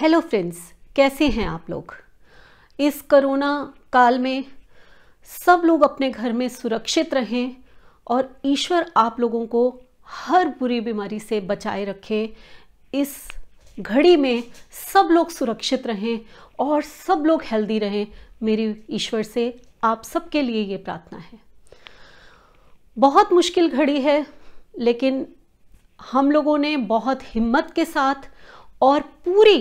hello friends कैसे हैं आप लोग इस कोरोना काल में सब लोग अपने घर में सुरक्षित रहें और ईश्वर आप लोगों को हर बुरी बीमारी से बचाए रखे इस घड़ी में सब लोग सुरक्षित रहें और सब लोग हेल्दी रहें मेरी ईश्वर से आप सबके लिए ये प्रार्थना है बहुत मुश्किल घड़ी है लेकिन हम लोगों ने बहुत हिम्मत के साथ और पूरी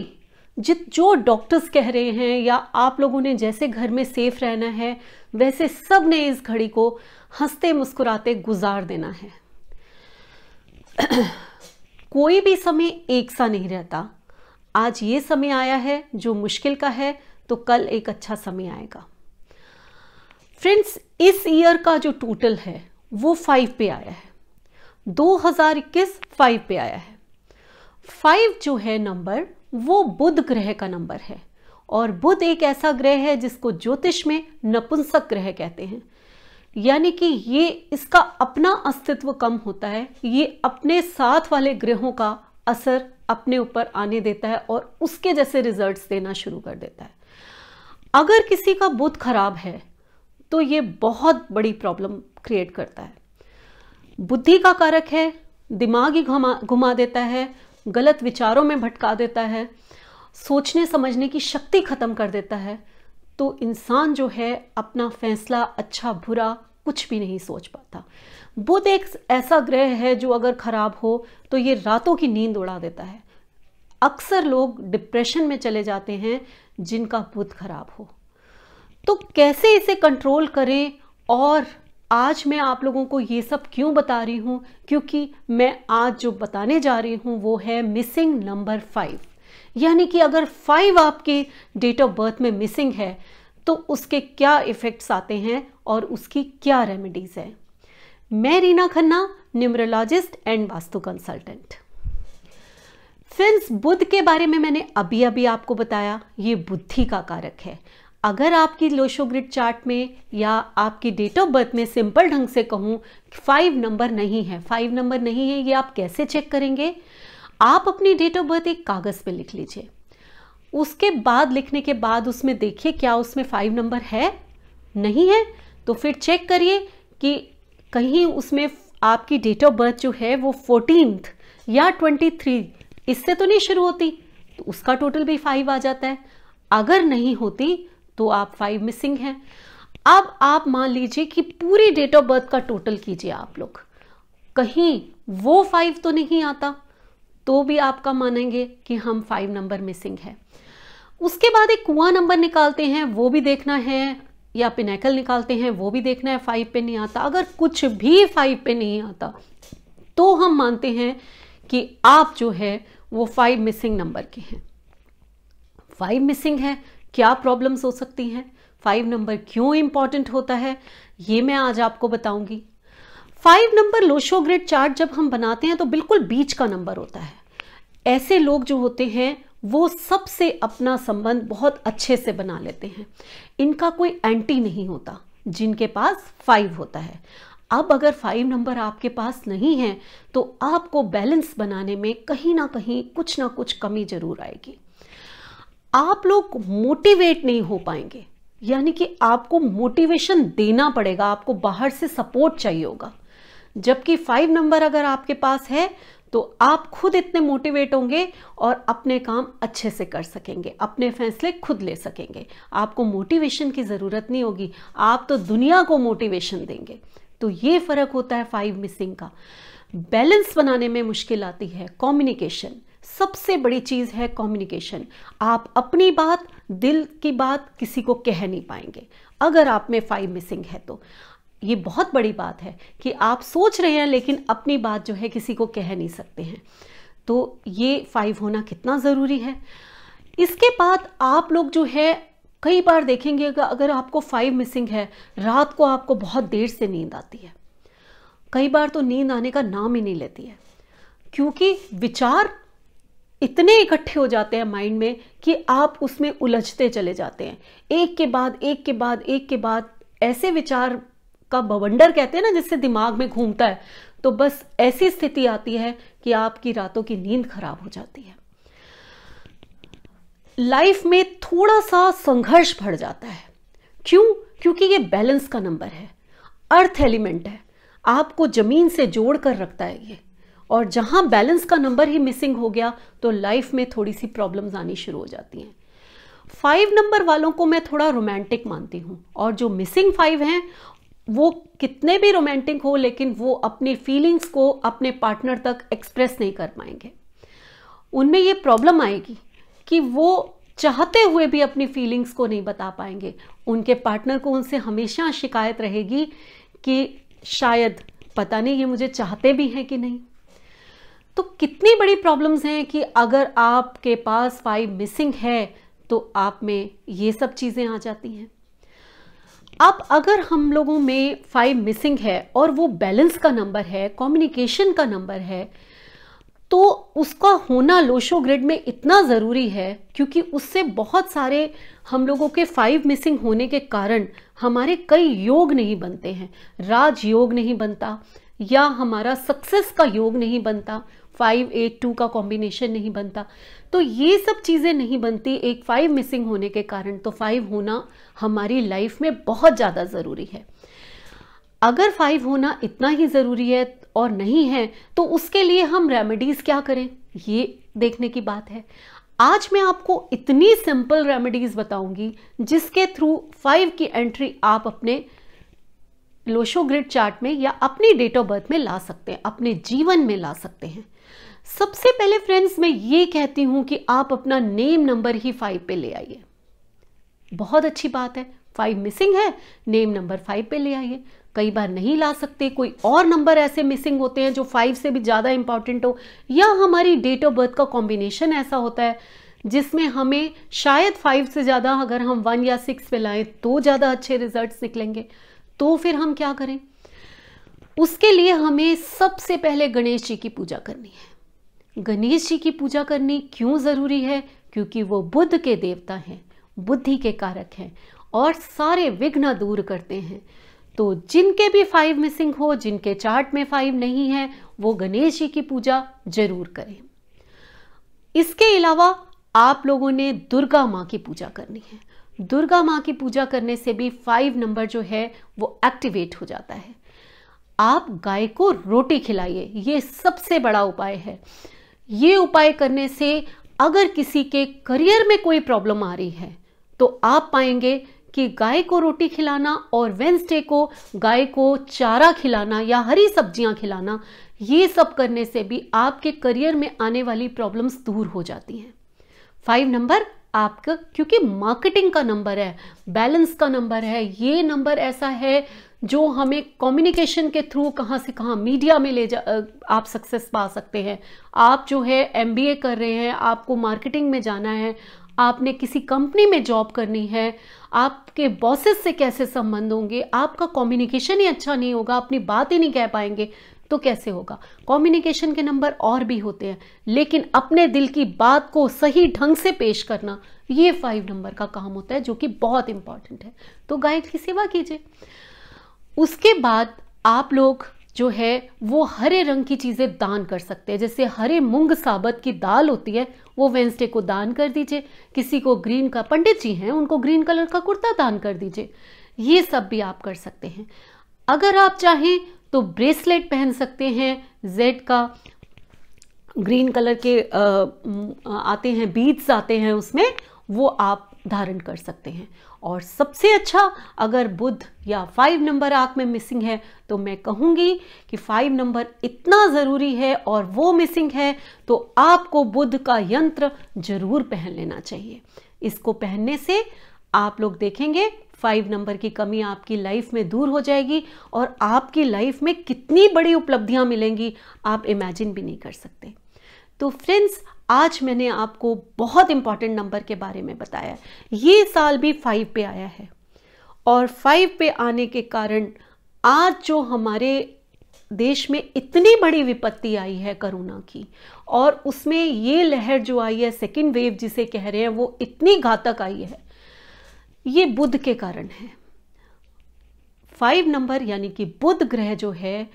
जित जो डॉक्टर्स कह रहे हैं या आप लोगों ने जैसे घर में सेफ रहना है वैसे सब ने इस घड़ी को हंसते मुस्कुराते गुजार देना है कोई भी समय एक सा नहीं रहता आज ये समय आया है जो मुश्किल का है तो कल एक अच्छा समय आएगा फ्रेंड्स इस ईयर का जो टोटल है वो फाइव पे आया है 2021 फाइव पे आया है फाइव जो है नंबर वो बुध ग्रह का नंबर है और बुध एक ऐसा ग्रह है जिसको ज्योतिष में नपुंसक ग्रह कहते हैं यानी कि ये इसका अपना अस्तित्व कम होता है ये अपने साथ वाले ग्रहों का असर अपने ऊपर आने देता है और उसके जैसे रिजल्ट्स देना शुरू कर देता है अगर किसी का बुध खराब है तो ये बहुत बड़ी प्रॉब्लम क्रिएट करता है बुद्धि का कारक है दिमाग ही घुमा घुमा देता है गलत विचारों में भटका देता है सोचने समझने की शक्ति ख़त्म कर देता है तो इंसान जो है अपना फैसला अच्छा बुरा कुछ भी नहीं सोच पाता बुध एक ऐसा ग्रह है जो अगर खराब हो तो ये रातों की नींद उड़ा देता है अक्सर लोग डिप्रेशन में चले जाते हैं जिनका बुध खराब हो तो कैसे इसे कंट्रोल करें और आज मैं आप लोगों को ये सब क्यों बता रही हूँ क्योंकि मैं आज जो बताने जा रही हूँ वो है मिसिंग नंबर फाइव यानी कि अगर फाइव आपके डेट ऑफ बर्थ में मिसिंग है तो उसके क्या इफ़ेक्ट्स आते हैं और उसकी क्या रेमेडीज़ है मैं Reena Khanna numerologist and vastu consultant friends Budh के बारे में मैंने अभी अभी आपको बताया ये बुद्धि का कारक है अगर आपकी लोशो ग्रिड चार्ट में या आपकी डेट ऑफ बर्थ में सिंपल ढंग से कहूँ फाइव नंबर नहीं है फाइव नंबर नहीं है ये आप कैसे चेक करेंगे आप अपनी डेट ऑफ बर्थ एक कागज़ पे लिख लीजिए उसके बाद लिखने के बाद उसमें देखिए क्या उसमें फाइव नंबर है नहीं है तो फिर चेक करिए कि कहीं उसमें आपकी डेट ऑफ बर्थ जो है वो फोर्टीन या ट्वेंटी थ्री इससे तो नहीं शुरू होती तो उसका टोटल भी फाइव आ जाता है अगर नहीं होती तो आप फाइव मिसिंग हैं अब आप मान लीजिए कि पूरी डेट ऑफ बर्थ का टोटल कीजिए आप लोग कहीं वो फाइव तो नहीं आता तो भी आपका मानेंगे कि हम फाइव नंबर मिसिंग है उसके बाद एक कुआ नंबर निकालते हैं वो भी देखना है या पिनेकल निकालते हैं वो भी देखना है फाइव पे नहीं आता अगर कुछ भी फाइव पे नहीं आता तो हम मानते हैं कि आप जो है वो फाइव मिसिंग नंबर के हैं फाइव मिसिंग है क्या प्रॉब्लम्स हो सकती हैं फाइव नंबर क्यों इंपॉर्टेंट होता है ये मैं आज आपको बताऊंगी five number Lo Shu grade chart जब हम बनाते हैं तो बिल्कुल बीच का नंबर होता है ऐसे लोग जो होते हैं वो सबसे अपना संबंध बहुत अच्छे से बना लेते हैं इनका कोई एंटी नहीं होता जिनके पास फाइव होता है अब अगर फाइव नंबर आपके पास नहीं है तो आपको बैलेंस बनाने में कहीं ना कहीं कुछ ना कुछ कमी जरूर आएगी आप लोग मोटिवेट नहीं हो पाएंगे यानी कि आपको मोटिवेशन देना पड़ेगा आपको बाहर से सपोर्ट चाहिए होगा जबकि फाइव नंबर अगर आपके पास है तो आप खुद इतने मोटिवेट होंगे और अपने काम अच्छे से कर सकेंगे अपने फैसले खुद ले सकेंगे आपको मोटिवेशन की ज़रूरत नहीं होगी आप तो दुनिया को मोटिवेशन देंगे तो ये फ़र्क होता है फाइव मिसिंग का बैलेंस बनाने में मुश्किल आती है कम्युनिकेशन सबसे बड़ी चीज़ है कम्युनिकेशन आप अपनी बात दिल की बात किसी को कह नहीं पाएंगे अगर आप में फाइव मिसिंग है तो ये बहुत बड़ी बात है कि आप सोच रहे हैं लेकिन अपनी बात जो है किसी को कह नहीं सकते हैं तो ये फाइव होना कितना ज़रूरी है इसके बाद आप लोग जो है कई बार देखेंगे अगर आपको फाइव मिसिंग है रात को आपको बहुत देर से नींद आती है कई बार तो नींद आने का नाम ही नहीं लेती है क्योंकि विचार इतने इकट्ठे हो जाते हैं माइंड में कि आप उसमें उलझते चले जाते हैं एक के बाद एक के बाद एक के बाद ऐसे विचार का बवंडर कहते हैं ना जिससे दिमाग में घूमता है तो बस ऐसी स्थिति आती है कि आपकी रातों की नींद खराब हो जाती है लाइफ में थोड़ा सा संघर्ष बढ़ जाता है क्यों क्योंकि ये बैलेंस का नंबर है अर्थ एलिमेंट है आपको जमीन से जोड़कर रखता है ये और जहाँ बैलेंस का नंबर ही मिसिंग हो गया तो लाइफ में थोड़ी सी प्रॉब्लम्स आनी शुरू हो जाती हैं फाइव नंबर वालों को मैं थोड़ा रोमांटिक मानती हूँ और जो मिसिंग फाइव हैं वो कितने भी रोमांटिक हो लेकिन वो अपने फीलिंग्स को अपने पार्टनर तक एक्सप्रेस नहीं कर पाएंगे उनमें ये प्रॉब्लम आएगी कि वो चाहते हुए भी अपनी फीलिंग्स को नहीं बता पाएंगे उनके पार्टनर को उनसे हमेशा शिकायत रहेगी कि शायद पता नहीं ये मुझे चाहते भी हैं कि नहीं तो कितनी बड़ी प्रॉब्लम्स हैं कि अगर आपके पास फाइव मिसिंग है तो आप में ये सब चीज़ें आ जाती हैं अब अगर हम लोगों में फाइव मिसिंग है और वो बैलेंस का नंबर है कम्युनिकेशन का नंबर है तो उसका होना लोशो ग्रिड में इतना ज़रूरी है क्योंकि उससे बहुत सारे हम लोगों के फाइव मिसिंग होने के कारण हमारे कई योग नहीं बनते हैं राज योग नहीं बनता या हमारा सक्सेस का योग नहीं बनता फाइव एट टू का कॉम्बिनेशन नहीं बनता तो ये सब चीज़ें नहीं बनती एक फाइव मिसिंग होने के कारण तो फाइव होना हमारी लाइफ में बहुत ज़्यादा ज़रूरी है अगर फाइव होना इतना ही ज़रूरी है और नहीं है तो उसके लिए हम रेमेडीज़ क्या करें ये देखने की बात है आज मैं आपको इतनी सिंपल रेमेडीज़ बताऊंगी जिसके थ्रू फाइव की एंट्री आप अपने लोशो ग्रिड चार्ट में या अपनी डेट ऑफ बर्थ में ला सकते हैं अपने जीवन में ला सकते हैं सबसे पहले फ्रेंड्स मैं ये कहती हूं कि आप अपना नेम नंबर ही फाइव पे ले आइए बहुत अच्छी बात है फाइव मिसिंग है नेम नंबर फाइव पे ले आइए कई बार नहीं ला सकते कोई और नंबर ऐसे मिसिंग होते हैं जो फाइव से भी ज़्यादा इंपॉर्टेंट हो या हमारी डेट ऑफ बर्थ का कॉम्बिनेशन ऐसा होता है जिसमें हमें शायद फाइव से ज़्यादा अगर हम वन या सिक्स पे लाएं तो ज़्यादा अच्छे रिजल्ट्स निकलेंगे तो फिर हम क्या करें उसके लिए हमें सबसे पहले गणेश जी की पूजा करनी है गणेश जी की पूजा करनी क्यों ज़रूरी है क्योंकि वो बुद्ध के देवता हैं बुद्धि के कारक हैं और सारे विघ्न दूर करते हैं तो जिनके भी फाइव मिसिंग हो जिनके चार्ट में फाइव नहीं है वो गणेश जी की पूजा जरूर करें इसके अलावा आप लोगों ने दुर्गा माँ की पूजा करनी है दुर्गा माँ की पूजा करने से भी फाइव नंबर जो है वो एक्टिवेट हो जाता है आप गाय को रोटी खिलाइए ये सबसे बड़ा उपाय है ये उपाय करने से अगर किसी के करियर में कोई प्रॉब्लम आ रही है तो आप पाएंगे कि गाय को रोटी खिलाना और वेंसडे को गाय को चारा खिलाना या हरी सब्जियां खिलाना ये सब करने से भी आपके करियर में आने वाली प्रॉब्लम्स दूर हो जाती हैं फाइव नंबर आपका क्योंकि मार्केटिंग का नंबर है बैलेंस का नंबर है ये नंबर ऐसा है जो हमें कम्युनिकेशन के थ्रू कहाँ से कहाँ मीडिया में ले जा आप सक्सेस पा सकते हैं आप जो है एम कर रहे हैं आपको मार्केटिंग में जाना है आपने किसी कंपनी में जॉब करनी है आपके बॉसेस से कैसे संबंध होंगे आपका कम्युनिकेशन ही अच्छा नहीं होगा अपनी बात ही नहीं कह पाएंगे तो कैसे होगा कम्युनिकेशन के नंबर और भी होते हैं लेकिन अपने दिल की बात को सही ढंग से पेश करना ये फाइव नंबर का काम होता है जो कि बहुत इंपॉर्टेंट है तो गाय की सेवा कीजिए उसके बाद आप लोग जो है वो हरे रंग की चीज़ें दान कर सकते हैं जैसे हरे मूंग साबत की दाल होती है वो वेंसडे को दान कर दीजिए किसी को ग्रीन का पंडित जी हैं उनको ग्रीन कलर का कुर्ता दान कर दीजिए ये सब भी आप कर सकते हैं अगर आप चाहें तो ब्रेसलेट पहन सकते हैं जेड का ग्रीन कलर के आते हैं बीड्स आते हैं उसमें वो आप धारण कर सकते हैं और सबसे अच्छा अगर बुद्ध या फाइव नंबर आंख में मिसिंग है तो मैं कहूंगी कि फाइव नंबर इतना ज़रूरी है और वो मिसिंग है तो आपको बुद्ध का यंत्र जरूर पहन लेना चाहिए इसको पहनने से आप लोग देखेंगे फाइव नंबर की कमी आपकी लाइफ में दूर हो जाएगी और आपकी लाइफ में कितनी बड़ी उपलब्धियां मिलेंगी आप इमेजिन भी नहीं कर सकते तो फ्रेंड्स आज मैंने आपको बहुत इंपॉर्टेंट नंबर के बारे में बताया ये साल भी फाइव पे आया है और फाइव पे आने के कारण आज जो हमारे देश में इतनी बड़ी विपत्ति आई है कोरोना की और उसमें ये लहर जो आई है सेकेंड वेव जिसे कह रहे हैं वो इतनी घातक आई है ये बुध के कारण है फाइव नंबर यानी कि बुध ग्रह जो है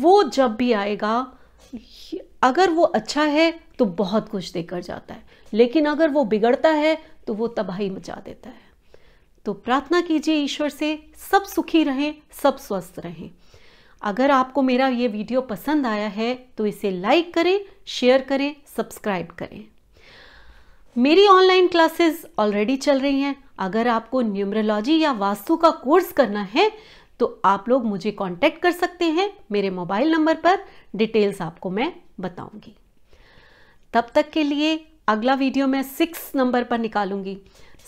वो जब भी आएगा अगर वो अच्छा है तो बहुत कुछ देकर जाता है लेकिन अगर वो बिगड़ता है तो वो तबाही मचा देता है तो प्रार्थना कीजिए ईश्वर से सब सुखी रहें सब स्वस्थ रहें अगर आपको मेरा ये वीडियो पसंद आया है तो इसे लाइक करें शेयर करें सब्सक्राइब करें मेरी ऑनलाइन क्लासेस ऑलरेडी चल रही हैं अगर आपको न्यूमरोलॉजी या वास्तु का कोर्स करना है तो आप लोग मुझे कांटेक्ट कर सकते हैं मेरे मोबाइल नंबर पर डिटेल्स आपको मैं बताऊंगी तब तक के लिए अगला वीडियो मैं सिक्स नंबर पर निकालूंगी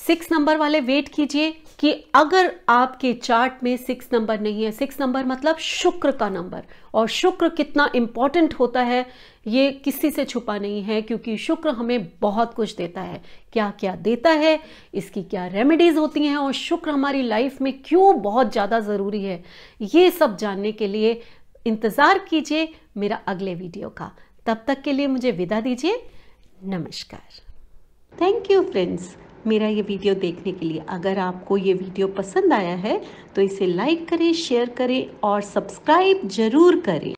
सिक्स नंबर वाले वेट कीजिए कि अगर आपके चार्ट में सिक्स नंबर नहीं है सिक्स नंबर मतलब शुक्र का नंबर और शुक्र कितना इम्पॉर्टेंट होता है ये किसी से छुपा नहीं है क्योंकि शुक्र हमें बहुत कुछ देता है क्या क्या देता है इसकी क्या रेमेडीज़ होती हैं और शुक्र हमारी लाइफ में क्यों बहुत ज़्यादा ज़रूरी है ये सब जानने के लिए इंतज़ार कीजिए मेरा अगले वीडियो का तब तक के लिए मुझे विदा दीजिए नमस्कार थैंक यू फ्रेंड्स मेरा ये वीडियो देखने के लिए अगर आपको ये वीडियो पसंद आया है तो इसे लाइक करें शेयर करें और सब्सक्राइब जरूर करें